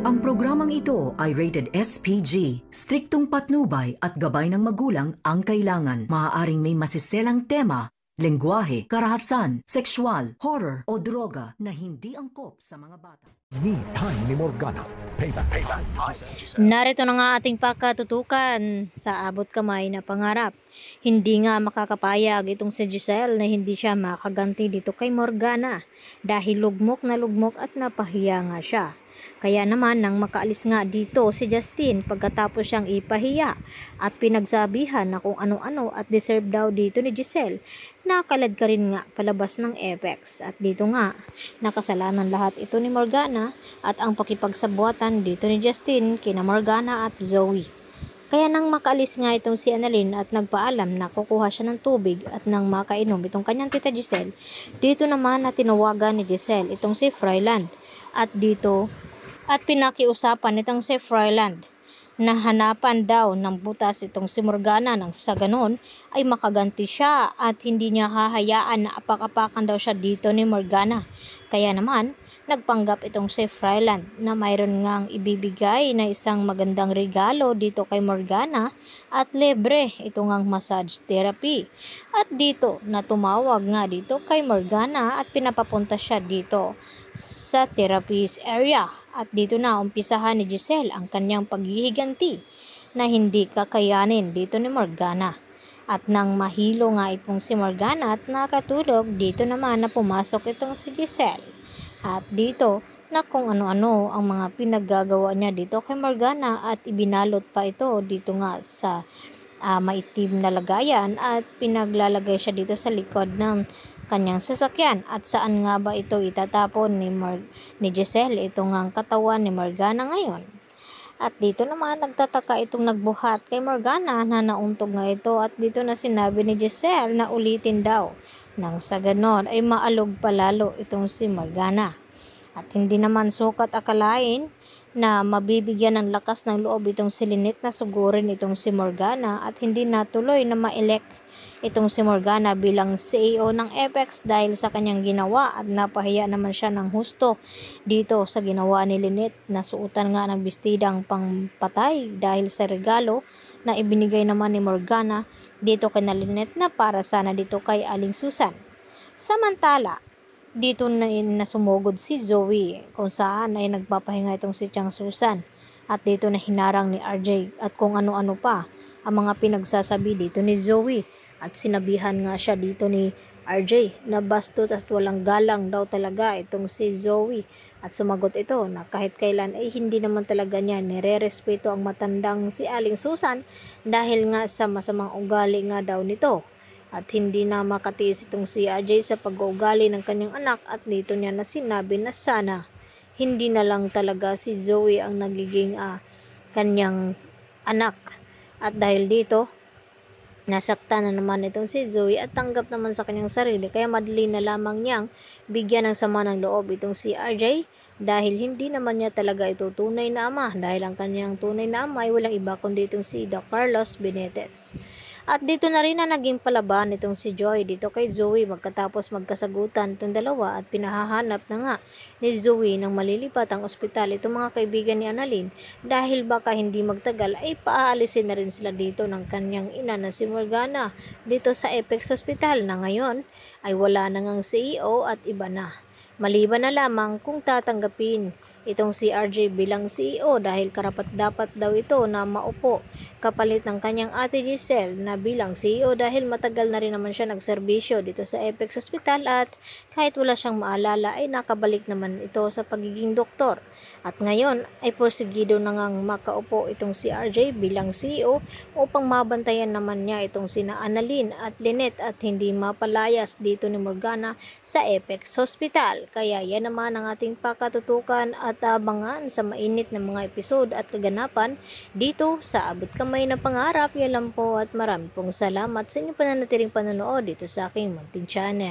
Ang programang ito ay rated SPG. Striktong patnubay at gabay ng magulang ang kailangan. Maaaring may masiselang tema, lengguwahe, karahasan, sexual, horror o droga na hindi angkop sa mga bata. Me time ni Morgana. Payback. Payback. Narito na nga ating pagkatutukan sa abot kamay na pangarap. Hindi nga makakapayag itong si Giselle na hindi siya makaganti dito kay Morgana dahil lugmok na lugmok at napahiya nga siya. Kaya naman nang makaalis nga dito si Justin pagkatapos siyang ipahiya at pinagsabihan na kung ano-ano at deserve daw dito ni Giselle, nakalad ka rin nga palabas ng Apex. At dito nga, nakasalanan lahat ito ni Morgana at ang pakipagsabuatan dito ni Justin kina Morgana at Zoe. Kaya nang makaalis nga itong si Annalyn at nagpaalam na kukuha siya ng tubig at nang makainom itong kanyang tita Giselle, dito naman na tinawagan ni Giselle itong si Fryland. At dito, at pinakiusapan nitong si Freiland na hanapan daw ng butas itong si Morgana nang sa ganon ay makaganti siya at hindi niya hahayaan na apak-apakan daw siya dito ni Morgana. Kaya naman, nagpanggap itong si Freiland na mayroon ngang ibibigay na isang magandang regalo dito kay Morgana at libre itong ngang massage therapy. At dito na tumawag nga dito kay Morgana at pinapapunta siya dito sa therapist area. At dito na umpisahan ni Giselle ang kanyang paghihiganti na hindi kakayanin dito ni Morgana. At nang mahilo nga itong si Morgana at nakatulog, dito naman na pumasok itong si Giselle at dito na kung ano-ano ang mga pinaggagawa niya dito kay Morgana at ibinalot pa ito dito nga sa uh, ah, maitim na lagayan at pinaglalagay siya dito sa likod ng kanyang sasakyan at saan nga ba ito itatapon ni, Mar- ni Giselle ito nga ang katawan ni Morgana ngayon. At dito naman nagtataka itong nagbuhat kay Morgana na nauntog nga ito at dito na sinabi ni Giselle na ulitin daw nang sa ganon ay maalog palalo itong si Morgana. At hindi naman sukat akalain na mabibigyan ng lakas ng loob itong si Lynette na sugurin itong si Morgana at hindi natuloy na ma-elect itong si Morgana bilang CEO ng Apex dahil sa kanyang ginawa at napahiya naman siya ng husto dito sa ginawa ni Lynette na suutan nga ng bistidang pangpatay dahil sa regalo na ibinigay naman ni Morgana dito kay na Lynette na para sana dito kay Aling Susan. Samantala, dito na, na si Zoe kung saan ay nagpapahinga itong si Chang Susan at dito na hinarang ni RJ at kung ano-ano pa ang mga pinagsasabi dito ni Zoe at sinabihan nga siya dito ni RJ na bastos at walang galang daw talaga itong si Zoe at sumagot ito na kahit kailan ay hindi naman talaga niya nire-respeto ang matandang si Aling Susan dahil nga sa masamang ugali nga daw nito. At hindi na makatiis itong si AJ sa pag-uugali ng kanyang anak at dito niya na sinabi na sana hindi na lang talaga si Zoe ang nagiging uh, kanyang anak. At dahil dito Nasaktan na naman itong si Zoe at tanggap naman sa kanyang sarili kaya madali na lamang niyang bigyan ng sama ng loob itong si RJ dahil hindi naman niya talaga ito tunay na ama dahil ang kanyang tunay na ama ay walang iba kundi itong si Dr. Carlos Benitez. At dito na rin na naging palaban itong si Joy dito kay Zoe magkatapos magkasagutan itong dalawa at pinahahanap na nga ni Zoe nang malilipat ang ospital itong mga kaibigan ni Annalyn dahil baka hindi magtagal ay paaalisin na rin sila dito ng kanyang ina na si Morgana dito sa Apex Hospital na ngayon ay wala na ngang CEO at iba na. Maliban na lamang kung tatanggapin itong si RJ bilang CEO dahil karapat-dapat daw ito na maupo kapalit ng kanyang ate Giselle na bilang CEO dahil matagal na rin naman siya nagserbisyo dito sa Apex Hospital at kahit wala siyang maalala ay nakabalik naman ito sa pagiging doktor. At ngayon ay porsigido na ngang makaupo itong si RJ bilang CEO upang mabantayan naman niya itong sina Annalyn at Lynette at hindi mapalayas dito ni Morgana sa Apex Hospital. Kaya yan naman ang ating pakatutukan at at abangan sa mainit na mga episode at kaganapan dito sa Abot Kamay na Pangarap. Yan lang po at marami pong salamat sa inyong pananatiling panonood dito sa aking munting channel.